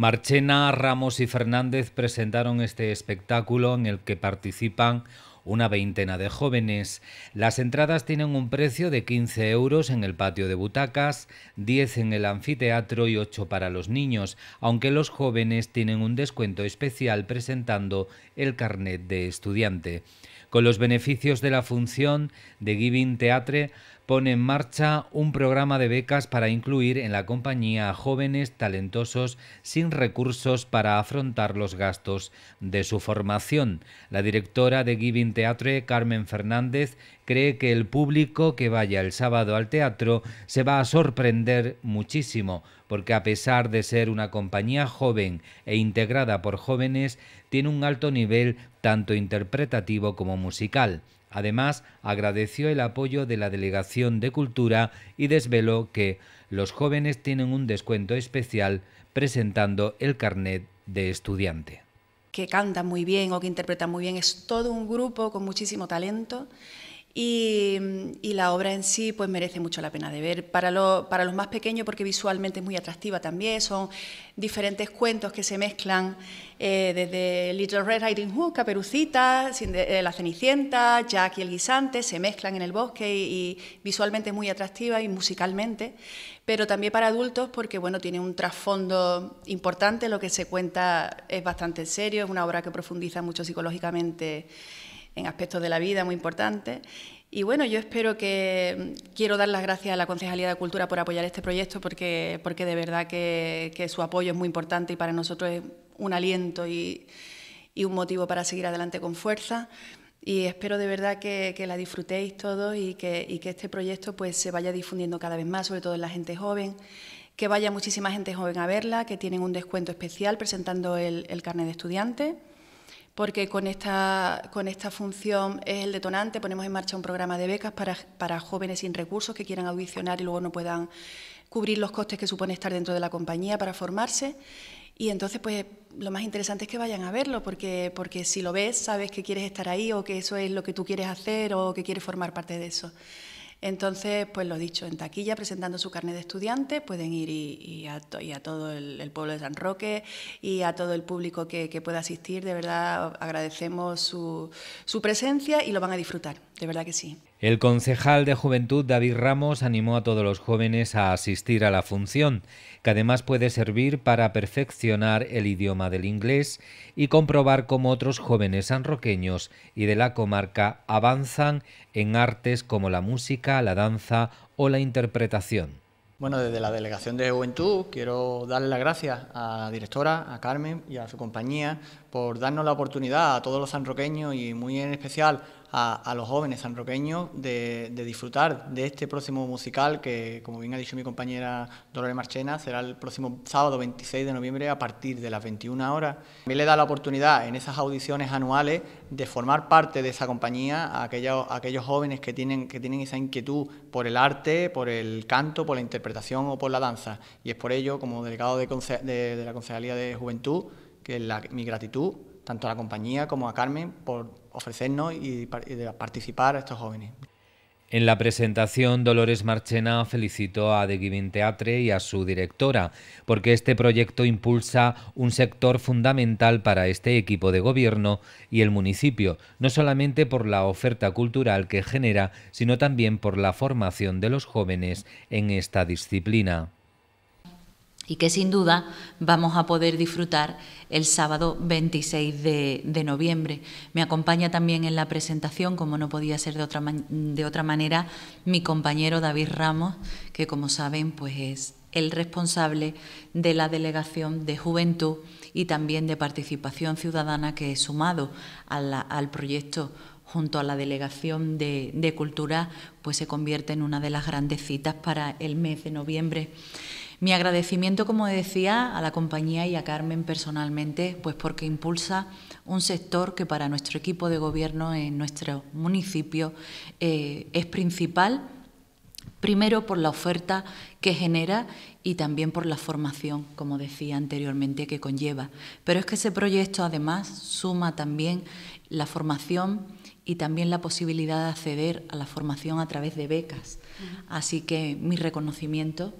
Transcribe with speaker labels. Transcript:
Speaker 1: Marchena, Ramos y Fernández presentaron este espectáculo en el que participan una veintena de jóvenes. Las entradas tienen un precio de 15 euros en el patio de butacas, 10 en el anfiteatro y 8 para los niños, aunque los jóvenes tienen un descuento especial presentando el carnet de estudiante. Con los beneficios de la función de Giving Teatre pone en marcha un programa de becas para incluir en la compañía a jóvenes talentosos sin recursos para afrontar los gastos de su formación. La directora de Giving Teatre, Carmen Fernández, cree que el público que vaya el sábado al teatro se va a sorprender muchísimo, porque a pesar de ser una compañía joven e integrada por jóvenes, tiene un alto nivel tanto interpretativo como musical. Además, agradeció el apoyo de la Delegación de Cultura y desveló que los jóvenes tienen un descuento especial presentando el carnet de estudiante.
Speaker 2: Que canta muy bien o que interpreta muy bien, es todo un grupo con muchísimo talento Mm, y, la obra en sí pues merece mucho la pena de ver. Para, los más pequeños, porque visualmente es muy atractiva también, son diferentes cuentos que se mezclan, eh, desde Little Red Riding Hood, Caperucita, eh, La Cenicienta, Jack y el guisante, se mezclan en el bosque y, visualmente es muy atractiva y musicalmente, pero también para adultos porque bueno, tiene un trasfondo importante, lo que se cuenta es bastante serio, es una obra que profundiza mucho psicológicamente en aspectos de la vida muy importantes. Y bueno, yo espero que mm, quiero dar las gracias a la Concejalía de Cultura por apoyar este proyecto porque, porque de verdad que, su apoyo es muy importante y para nosotros es un aliento y, un motivo para seguir adelante con fuerza. Y espero de verdad que, la disfrutéis todos y que, este proyecto pues, se vaya difundiendo cada vez más, sobre todo en la gente joven, que vaya muchísima gente joven a verla, que tienen un descuento especial presentando el, el carnet de estudiante porque con esta, con esta función es el detonante. Ponemos en marcha un programa de becas para, para jóvenes sin recursos que quieran audicionar y luego no puedan cubrir los costes que supone estar dentro de la compañía para formarse. Y entonces, pues lo más interesante es que vayan a verlo, porque, porque si lo ves, sabes que quieres estar ahí o que eso es lo que tú quieres hacer o que quieres formar parte de eso. Entonces, pues lo dicho, en taquilla presentando su carnet de estudiante, pueden ir y, a, todo el, pueblo de San Roque y a todo el público que, pueda asistir. De verdad, agradecemos su presencia y lo van a disfrutar, de verdad que sí.
Speaker 1: El concejal de Juventud David Ramos animó a todos los jóvenes a asistir a la función, que además puede servir para perfeccionar el idioma del inglés y comprobar cómo otros jóvenes sanroqueños y de la comarca avanzan en artes como la música, la danza o la interpretación.
Speaker 3: Bueno, desde la Delegación de Juventud quiero darle las gracias a la directora, a Carmen y a su compañía por darnos la oportunidad a todos los sanroqueños y muy en especial a, los jóvenes sanroqueños de, disfrutar de este próximo musical que, como bien ha dicho mi compañera Dolores Marchena, será el próximo sábado 26 de noviembre a partir de las 21 horas. Me le da la oportunidad en esas audiciones anuales de formar parte de esa compañía a aquellos, aquellos jóvenes que tienen, que tienen esa inquietud por el arte, por el canto, por la interpretación o por la danza. Y es por ello, como delegado de, la Consejería de Juventud, que la, mi gratitud tanto a la compañía como a Carmen por ofrecernos y, participar a estos jóvenes.
Speaker 1: En la presentación, Dolores Marchena felicitó a De Giving Teatre y a su directora, porque este proyecto impulsa un sector fundamental para este equipo de gobierno y el municipio, no solamente por la oferta cultural que genera, sino también por la formación de los jóvenes en esta disciplina
Speaker 4: y que sin duda vamos a poder disfrutar el sábado 26 de, noviembre. Me acompaña también en la presentación, como no podía ser de otra, de otra manera, mi compañero David Ramos, que como saben pues es el responsable de la Delegación de Juventud y también de Participación Ciudadana que sumado al proyecto junto a la Delegación de, de Cultura, pues se convierte en una de las grandes citas para el mes de noviembre. Mi agradecimiento, como decía, a la compañía y a Carmen personalmente, pues porque impulsa un sector que para nuestro equipo de gobierno en nuestro municipio eh, es principal, primero por la oferta que genera y también por la formación, como decía anteriormente, que conlleva. Pero es que ese proyecto además suma también la formación y también la posibilidad de acceder a la formación a través de becas. Así que mi reconocimiento